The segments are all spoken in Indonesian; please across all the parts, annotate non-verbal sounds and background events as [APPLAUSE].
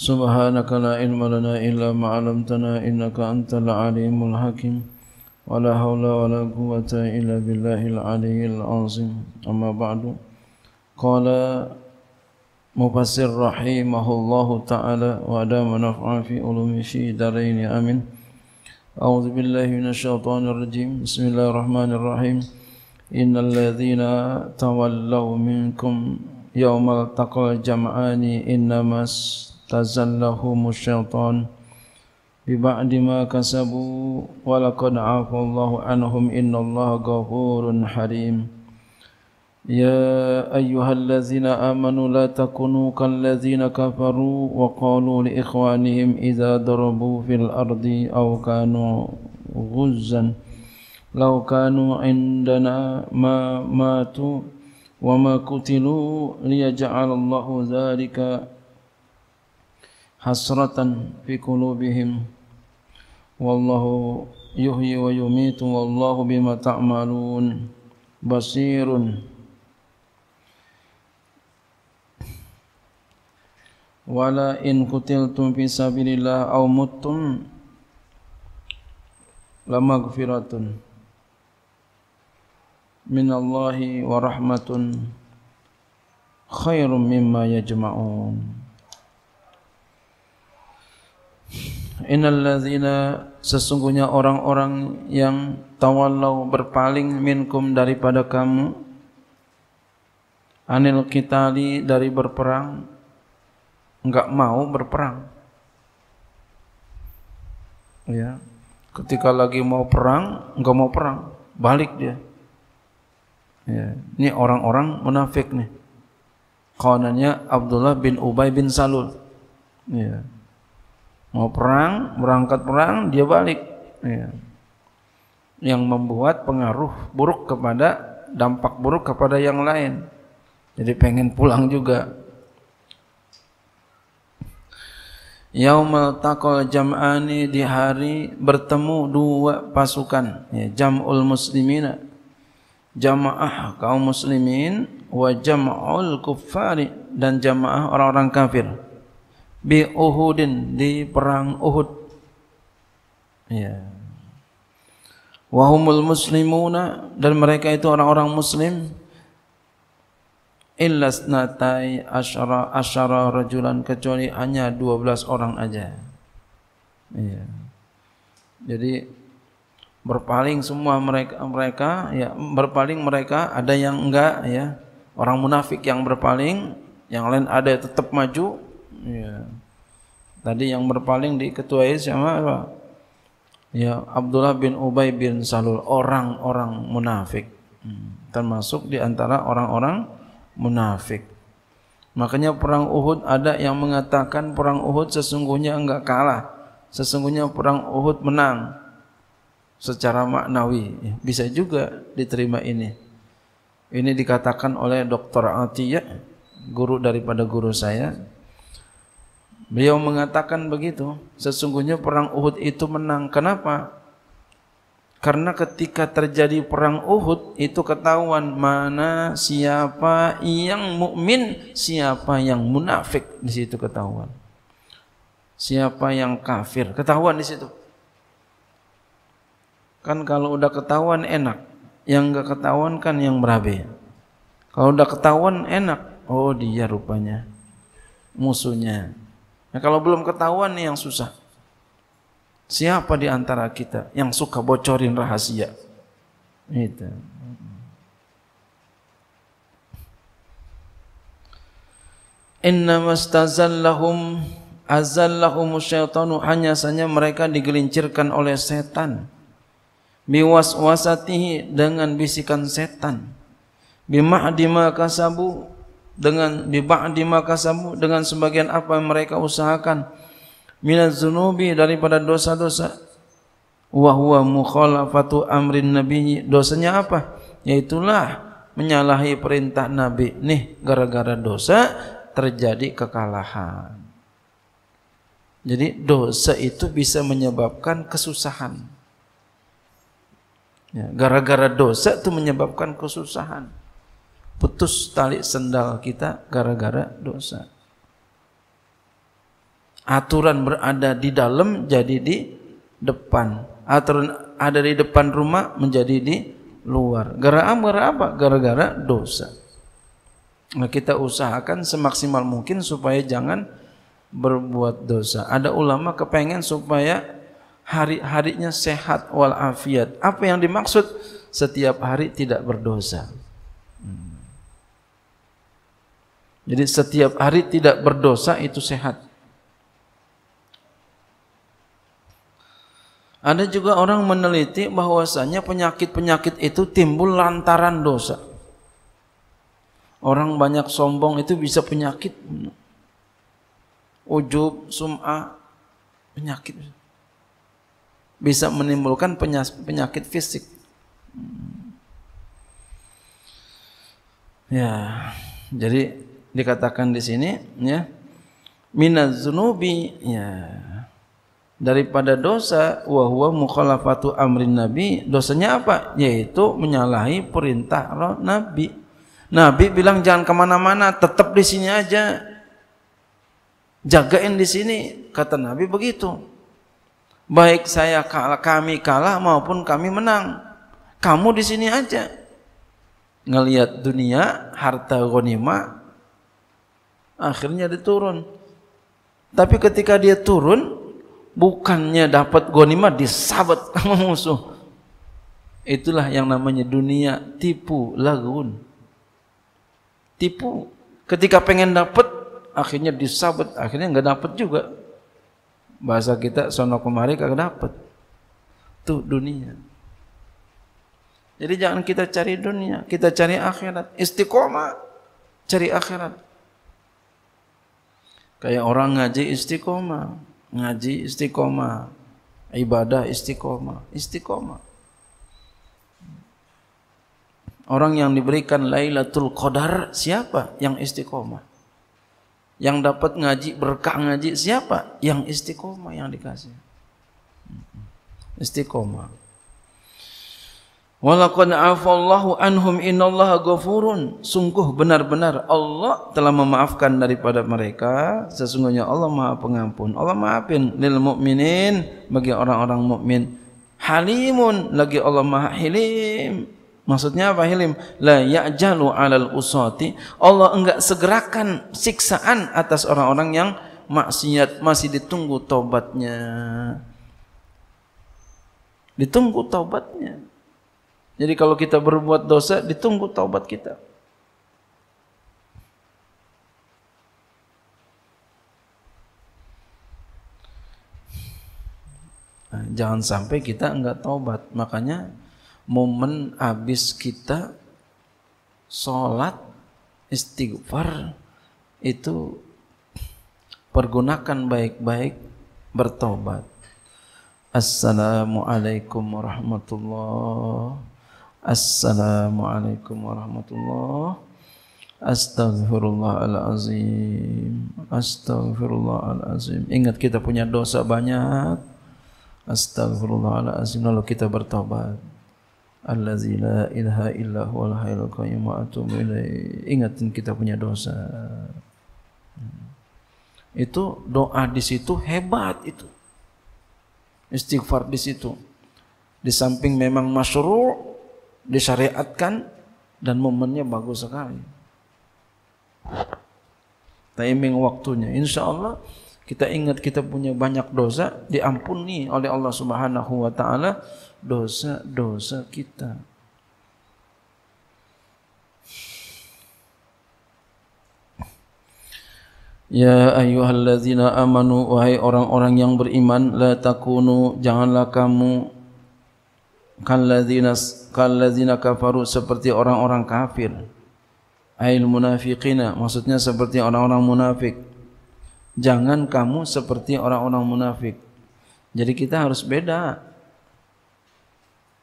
Subhanaka la ilma lana illa ma'alamtana innaka antal alimul hakim Wa la hawla wa la quwata illa billahil azim Amma ba'du Qala Mufassir rahimahullahu ta'ala wada adama naf'a fi ulumi fi amin أعوذ بالله من الشيطان الرجيم Bismillahirrahmanirrahim. الله الرحمن الرحيم إن الذين تولوا منكم يوم mas تزلهم الشيطان ببعد ما كسبوا ولقد عفى الله عنهم إن الله غفور حليم يا أيها الذين آمنوا لا تكونوا كالذين كفروا وقالوا لإخوانهم إذا ضربوا في الأرض أو كانوا غزا لو كانوا عندنا ما ماتوا وما قتلوا ليجعل الله ذلك hasratan fi qulubihim wallahu yuhyi wa yumitu wallahu bima ta'malun basirun wala in qutiltum fi sabilillah aw muttum lamaghfiratun minallahi wa rahmatun khairum mimma yajma'un innallazina sesungguhnya orang-orang yang tawallau berpaling minkum daripada kamu anil kitali dari berperang enggak mau berperang ya ketika lagi mau perang enggak mau perang balik dia ya ini orang-orang munafik nih kawanannya Abdullah bin Ubay bin Salul ya mau perang berangkat perang dia balik ya. yang membuat pengaruh buruk kepada dampak buruk kepada yang lain jadi pengen pulang juga Yaumal taqal jam'ani di hari bertemu dua pasukan ya, jam'ul muslimina jamaah kaum muslimin wa jam'ul kuffari dan jamaah orang-orang kafir bi Uhudin di perang Uhud. Ya. Wahumul muslimuna dan mereka itu orang-orang muslim illa natai asyara asyara rajulan kecuali hanya 12 orang aja. Ya. Jadi berpaling semua mereka mereka ya berpaling mereka ada yang enggak ya orang munafik yang berpaling yang lain ada tetap maju Ya. Tadi yang berpaling diketuai sama apa? Ya Abdullah bin Ubay bin Salul orang-orang munafik. Hmm. Termasuk di antara orang-orang munafik. Makanya perang Uhud ada yang mengatakan perang Uhud sesungguhnya enggak kalah. Sesungguhnya perang Uhud menang secara maknawi. bisa juga diterima ini. Ini dikatakan oleh Dr. Atiyah, guru daripada guru saya. Beliau mengatakan begitu, sesungguhnya perang Uhud itu menang. Kenapa? Karena ketika terjadi perang Uhud itu ketahuan mana siapa yang mukmin, siapa yang munafik di situ ketahuan. Siapa yang kafir ketahuan di situ. Kan kalau udah ketahuan enak, yang enggak ketahuan kan yang berabe. Kalau udah ketahuan enak, oh dia rupanya musuhnya. Ya, kalau belum ketahuan nih yang susah. Siapa di antara kita yang suka bocorin rahasia? Itu. Inna mastazallahum azallahum syaitanu hanya saja mereka digelincirkan oleh setan. Biwaswasatihi dengan bisikan setan. Bima'dima kasabu dengan bibak di makasamu dengan sebagian apa yang mereka usahakan minaz zunubi daripada dosa-dosa wa huwa mukhalafatu amrin nabi dosanya apa yaitulah menyalahi perintah nabi nih gara-gara dosa terjadi kekalahan jadi dosa itu bisa menyebabkan kesusahan ya gara-gara dosa itu menyebabkan kesusahan putus tali sendal kita gara-gara dosa. Aturan berada di dalam jadi di depan. Aturan ada di depan rumah menjadi di luar. Gara-gara apa? Gara-gara dosa. Nah, kita usahakan semaksimal mungkin supaya jangan berbuat dosa. Ada ulama kepengen supaya hari-harinya sehat walafiat. Apa yang dimaksud? Setiap hari tidak berdosa. Jadi setiap hari tidak berdosa itu sehat. Ada juga orang meneliti bahwasanya penyakit-penyakit itu timbul lantaran dosa. Orang banyak sombong itu bisa penyakit. Ujub, sum'ah, penyakit. Bisa menimbulkan penyakit fisik. Ya, jadi dikatakan di sini ya minaz zunubi ya daripada dosa wa huwa mukhalafatu amrin nabi dosanya apa yaitu menyalahi perintah roh nabi nabi bilang jangan kemana-mana tetap di sini aja jagain di sini kata nabi begitu baik saya kalah kami kalah maupun kami menang kamu di sini aja ngelihat dunia harta ghanimah Akhirnya diturun, Tapi ketika dia turun, bukannya dapat gonima disabet sama musuh. Itulah yang namanya dunia tipu lagun. Tipu. Ketika pengen dapat, akhirnya disabet, akhirnya nggak dapat juga. Bahasa kita sono kemari kagak dapat. Tuh dunia. Jadi jangan kita cari dunia, kita cari akhirat. Istiqomah cari akhirat. Kayak orang ngaji istiqomah, ngaji istiqomah, ibadah istiqomah, istiqomah. Orang yang diberikan Lailatul Qadar siapa yang istiqomah? Yang dapat ngaji berkah ngaji siapa? Yang istiqomah yang dikasih. Istiqomah. Walaqad afallahu anhum inallah gafurun. Sungguh benar-benar Allah telah memaafkan daripada mereka. Sesungguhnya Allah Maha Pengampun. Allah maafin lil mukminin bagi orang-orang mukmin. Halimun lagi Allah Maha hilim. Maksudnya apa hilim? La ya'jalu 'alal usati. Allah enggak segerakan siksaan atas orang-orang yang maksiat masih ditunggu taubatnya. Ditunggu taubatnya. Jadi kalau kita berbuat dosa, ditunggu taubat kita. Eh, jangan sampai kita enggak taubat. Makanya momen habis kita sholat istighfar itu pergunakan baik-baik bertobat. Assalamualaikum warahmatullahi Assalamualaikum warahmatullahi Astaghfirullahalazim. Astaghfirullahalazim. Ingat kita punya dosa banyak. Astaghfirullahalazim. Lalu kita bertobat. Allazi la ilaha illa huwa hayyul qayyum wa atubu ilaih. Ingat kita punya dosa. Hmm. Itu doa di situ hebat itu. Istighfar di situ. Di samping memang masyru' disyariatkan dan momennya bagus sekali. Timing waktunya. Insya Allah kita ingat kita punya banyak dosa diampuni oleh Allah Subhanahu wa taala dosa-dosa kita. Ya ayuhal amanu wahai orang-orang yang beriman la takunu janganlah kamu kalladzina kalladzina kafaru seperti orang-orang kafir ail munafiqina maksudnya seperti orang-orang munafik jangan kamu seperti orang-orang munafik jadi kita harus beda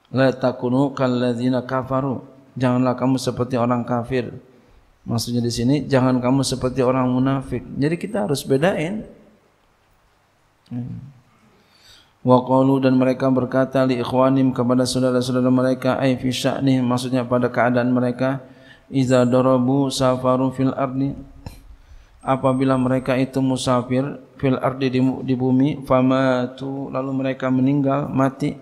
la takunu kalladzina kafaru janganlah kamu seperti orang kafir maksudnya di sini jangan kamu seperti orang munafik jadi kita harus bedain hmm wa qalu dan mereka berkata li ikhwanim kepada saudara-saudara mereka ai fi sya'ni maksudnya pada keadaan mereka iza darabu safaru fil ardi apabila mereka itu musafir fil ardi di, di bumi famatu lalu mereka meninggal mati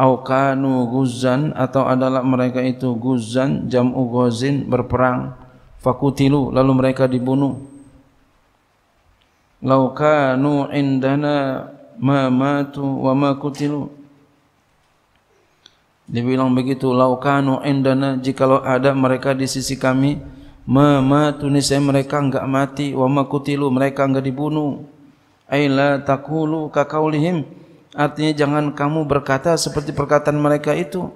au kanu guzan atau adalah mereka itu guzan jamu gozin berperang fakutilu lalu mereka dibunuh laukanu indana ma matu wa ma kutilu dibilang begitu laukanu indana jikalau ada mereka di sisi kami ma matu nisai mereka enggak mati wa ma kutilu mereka enggak dibunuh aila takulu kakaulihim artinya jangan kamu berkata seperti perkataan mereka itu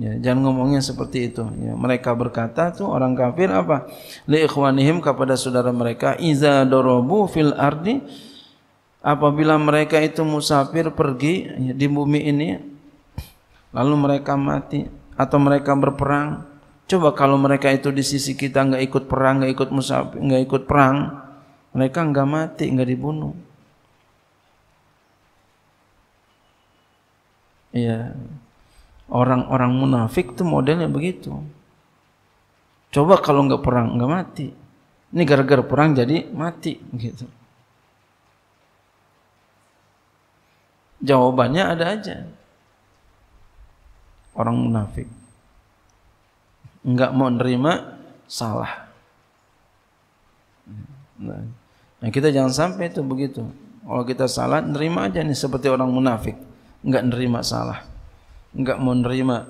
Ya, jangan ngomongnya seperti itu. Ya, mereka berkata tuh orang kafir apa? Li kepada saudara mereka iza dorobu fil ardi apabila mereka itu musafir pergi ya, di bumi ini lalu mereka mati atau mereka berperang. Coba kalau mereka itu di sisi kita nggak ikut perang, nggak ikut musafir, nggak ikut perang, mereka nggak mati, nggak dibunuh. Iya. Orang-orang munafik tuh modelnya begitu. Coba kalau nggak perang nggak mati. Ini gara-gara perang jadi mati gitu. Jawabannya ada aja. Orang munafik nggak mau nerima salah. Nah, nah kita jangan sampai itu begitu. Kalau kita salah, nerima aja nih seperti orang munafik, nggak nerima salah. enggak mau nerima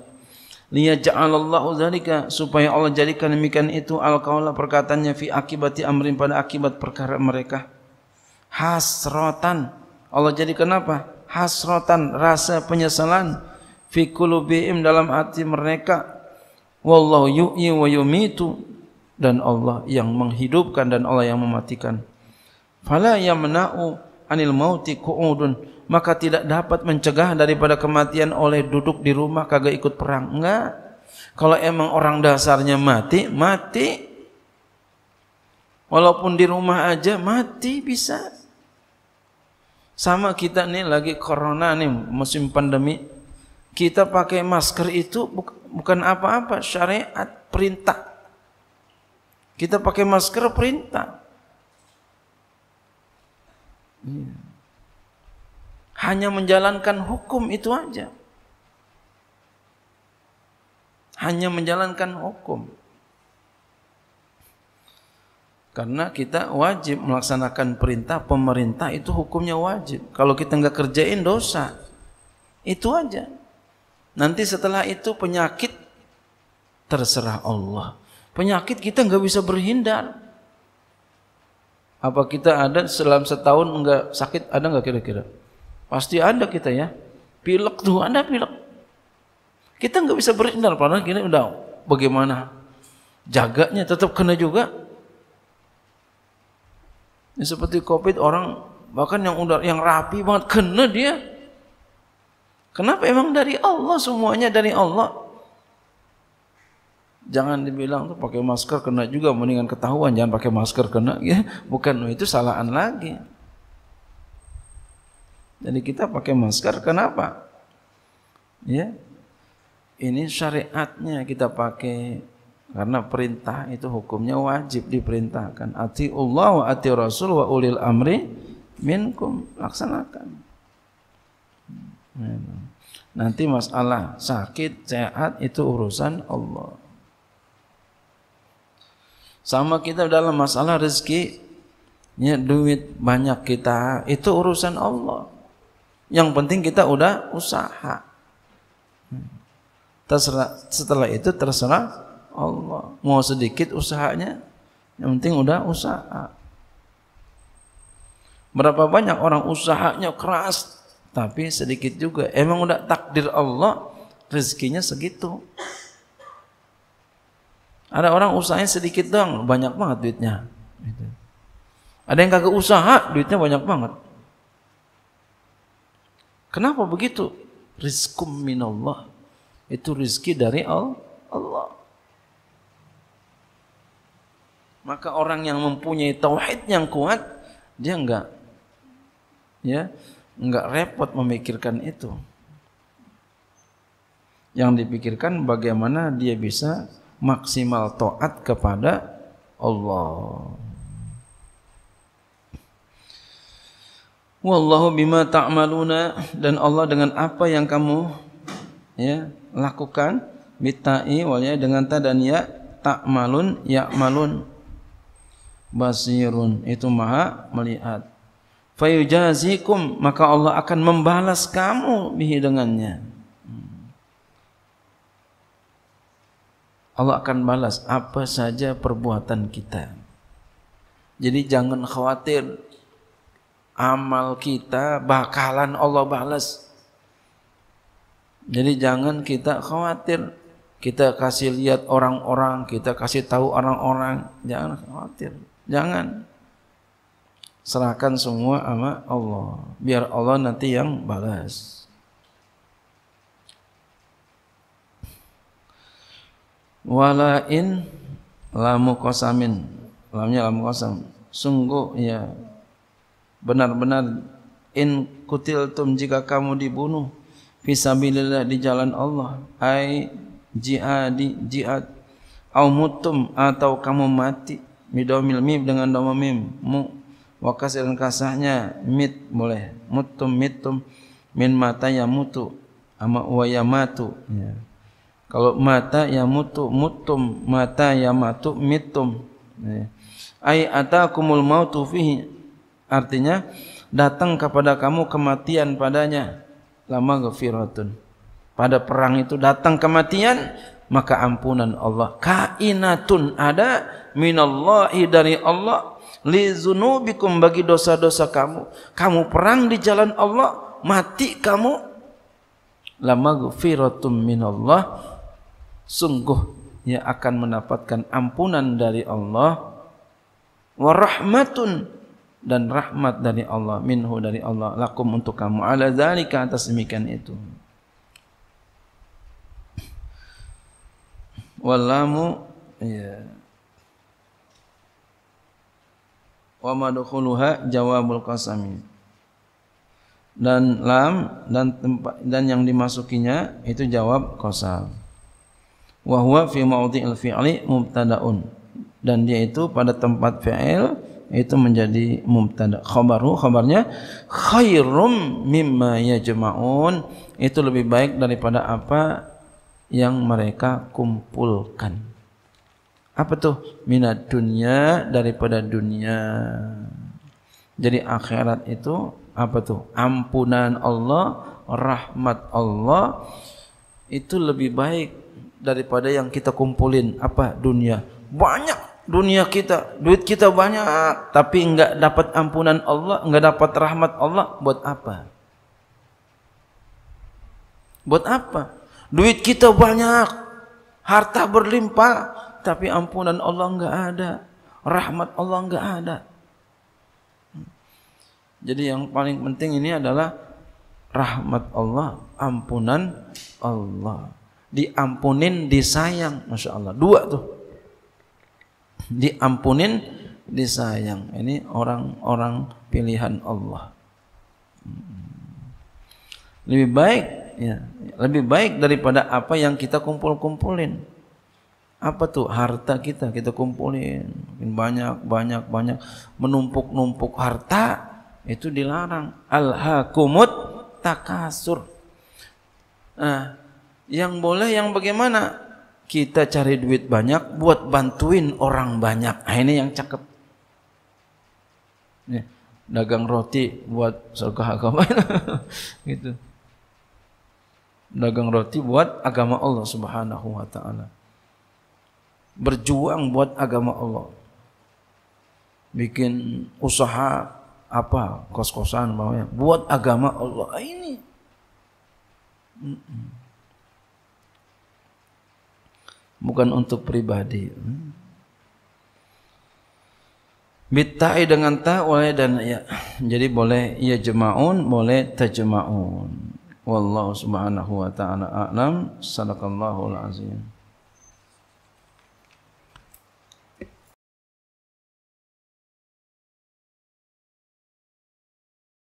liya ja'alallahu zalika supaya Allah jadikan demikian itu alqaula perkataannya fi akibati amrin pada akibat perkara mereka hasratan Allah jadikan apa hasratan rasa penyesalan fi qulubihim dalam hati mereka wallahu yuhyi wa yumitu dan Allah yang menghidupkan dan Allah yang mematikan fala yamna'u anil mauti qu'udun maka tidak dapat mencegah daripada kematian oleh duduk di rumah kagak ikut perang enggak kalau emang orang dasarnya mati mati walaupun di rumah aja mati bisa sama kita nih lagi corona nih musim pandemi kita pakai masker itu bukan apa-apa syariat perintah kita pakai masker perintah iya hanya menjalankan hukum itu aja. Hanya menjalankan hukum. Karena kita wajib melaksanakan perintah pemerintah itu hukumnya wajib. Kalau kita nggak kerjain dosa. Itu aja. Nanti setelah itu penyakit terserah Allah. Penyakit kita nggak bisa berhindar. Apa kita ada selama setahun nggak sakit ada nggak kira-kira? Pasti ada kita ya. Pilek tuh, Anda pilek. Kita nggak bisa berhindar, padahal gini udah bagaimana jaganya tetap kena juga. Ini ya, seperti COVID orang bahkan yang udah yang rapi banget kena dia. Kenapa emang dari Allah semuanya dari Allah? Jangan dibilang tuh pakai masker kena juga mendingan ketahuan jangan pakai masker kena ya. Bukan itu salahan lagi. Jadi kita pakai masker kenapa? Ya. Ini syariatnya kita pakai karena perintah itu hukumnya wajib diperintahkan. Ati Allah wa ati Rasul wa ulil amri minkum laksanakan. Nanti masalah sakit, sehat itu urusan Allah. Sama kita dalam masalah rezeki, ya duit banyak kita itu urusan Allah. Yang penting kita udah usaha. Hmm. Terserah, setelah itu terserah Allah. Mau sedikit usahanya, yang penting udah usaha. Berapa banyak orang usahanya keras, tapi sedikit juga. Emang udah takdir Allah, rezekinya segitu. Ada orang usahanya sedikit doang, banyak banget duitnya. Gitu. Ada yang kagak usaha, duitnya banyak banget. Kenapa begitu? Rizkum minallah. Itu rizki dari Allah. Maka orang yang mempunyai tauhid yang kuat, dia enggak ya, enggak repot memikirkan itu. Yang dipikirkan bagaimana dia bisa maksimal taat kepada Allah. Wallahu bima ta'maluna dan Allah dengan apa yang kamu ya lakukan bitai wal ya, dengan ta dan ya ta'malun ya'malun basirun itu maha melihat fayujazikum maka Allah akan membalas kamu bihi dengannya hmm. Allah akan balas apa saja perbuatan kita jadi jangan khawatir amal kita bakalan Allah balas. Jadi jangan kita khawatir. Kita kasih lihat orang-orang, kita kasih tahu orang-orang. Jangan khawatir. Jangan. Serahkan semua sama Allah. Biar Allah nanti yang balas. Walain lamu Lamnya lamu Sungguh ya benar-benar in kutil tum jika kamu dibunuh fisabilillah di jalan Allah ai jihadi jihad au mutum atau kamu mati midomil mim dengan doma mim mu wa kasiran kasahnya mit boleh mutum mitum min mata ya mutu ama wa ya matu ya. kalau mata ya mutu mutum mata ya matu mitum ya. ai atakumul mautu fihi Artinya datang kepada kamu kematian padanya. Lama gafiratun Pada perang itu datang kematian maka ampunan Allah kainatun ada minallahi dari Allah li zunubikum bagi dosa-dosa kamu. Kamu perang di jalan Allah, mati kamu lama gafiratun minallah sungguh ia akan mendapatkan ampunan dari Allah warahmatun dan rahmat dari Allah minhu dari Allah lakum untuk kamu ala zalika atas demikian itu wallamu ya wa madkhuluha jawabul qasami dan lam dan tempat dan yang dimasukinya itu jawab qasam wa huwa fi mawdi'il fi'li mubtada'un dan dia itu pada tempat fi'il itu menjadi mubtada khabaru khabarnya khairum mimma yajma'un itu lebih baik daripada apa yang mereka kumpulkan apa tuh minat dunia daripada dunia jadi akhirat itu apa tuh ampunan Allah rahmat Allah itu lebih baik daripada yang kita kumpulin apa dunia banyak dunia kita, duit kita banyak, tapi enggak dapat ampunan Allah, enggak dapat rahmat Allah, buat apa? Buat apa? Duit kita banyak, harta berlimpah, tapi ampunan Allah enggak ada, rahmat Allah enggak ada. Jadi yang paling penting ini adalah rahmat Allah, ampunan Allah. Diampunin, disayang, masya Allah. Dua tuh. diampunin, disayang. Ini orang-orang pilihan Allah. Hmm. Lebih baik ya, lebih baik daripada apa yang kita kumpul-kumpulin. Apa tuh harta kita kita kumpulin, banyak banyak banyak menumpuk-numpuk harta itu dilarang. Alha kumut takasur. Nah, yang boleh yang bagaimana? kita cari duit banyak buat bantuin orang banyak. Nah, ini yang cakep. Nih, dagang roti buat surga agama [LAUGHS] gitu. Dagang roti buat agama Allah Subhanahu wa taala. Berjuang buat agama Allah. Bikin usaha apa kos-kosan bawahnya buat agama Allah. Ini. Mm -mm. bukan untuk pribadi. Bitai dengan ta oleh dan ya. Jadi boleh ya jemaun, boleh tajemaun. Wallahu subhanahu wa ta'ala a'lam. Sadaqallahul azim.